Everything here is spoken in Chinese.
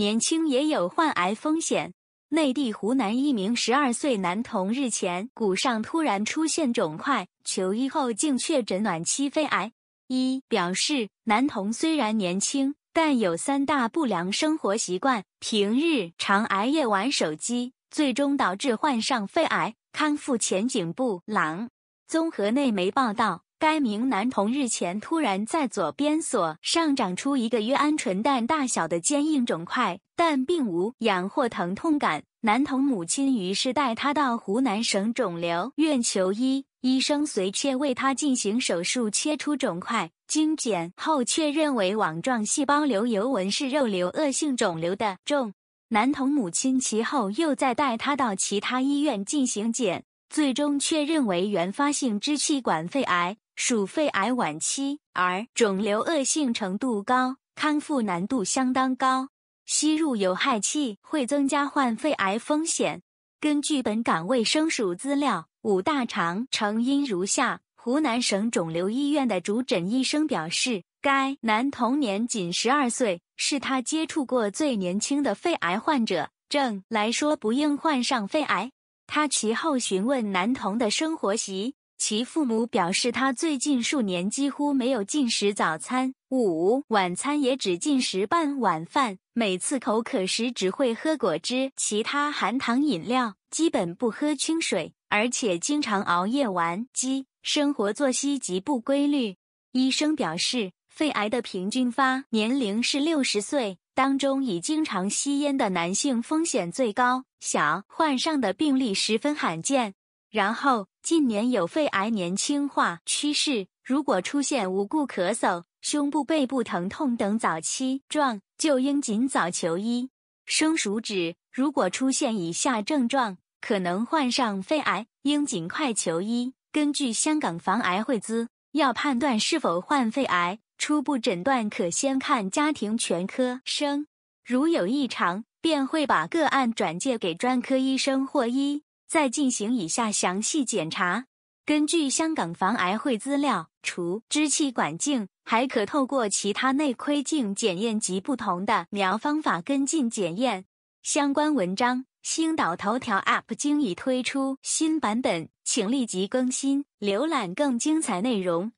年轻也有患癌风险。内地湖南一名12岁男童日前骨上突然出现肿块，求医后竟确诊晚期肺癌。一表示，男童虽然年轻，但有三大不良生活习惯，平日常熬夜玩手机，最终导致患上肺癌。康复前景不朗，综合内媒报道。该名男童日前突然在左边锁上长出一个约鹌鹑蛋大小的坚硬肿块，但并无痒或疼痛感。男童母亲于是带他到湖南省肿瘤院求医，医生随切为他进行手术切出肿块，经检后确认为网状细胞瘤，尤文是肉瘤，恶性肿瘤的重。男童母亲其后又再带他到其他医院进行检，最终确认为原发性支气管肺癌。属肺癌晚期，而肿瘤恶性程度高，康复难度相当高。吸入有害气会增加患肺癌风险。根据本港卫生署资料，五大常成因如下。湖南省肿瘤医院的主诊医生表示，该男童年仅十二岁，是他接触过最年轻的肺癌患者，正来说不应患上肺癌。他其后询问男童的生活习。其父母表示，他最近数年几乎没有进食早餐，五晚餐也只进食半碗饭。每次口渴时只会喝果汁，其他含糖饮料基本不喝清水，而且经常熬夜玩机，生活作息极不规律。医生表示，肺癌的平均发年龄是六十岁，当中以经常吸烟的男性风险最高。小患上的病例十分罕见。然后。近年有肺癌年轻化趋势，如果出现无故咳嗽、胸部、背部疼痛等早期状，就应尽早求医。生署指，如果出现以下症状，可能患上肺癌，应尽快求医。根据香港防癌会资，要判断是否患肺癌，初步诊断可先看家庭全科生，如有异常，便会把个案转介给专科医生或医。再进行以下详细检查。根据香港防癌会资料，除支气管镜，还可透过其他内窥镜检验及不同的描方法跟进检验。相关文章：星岛头条 App 经已推出新版本，请立即更新，浏览更精彩内容。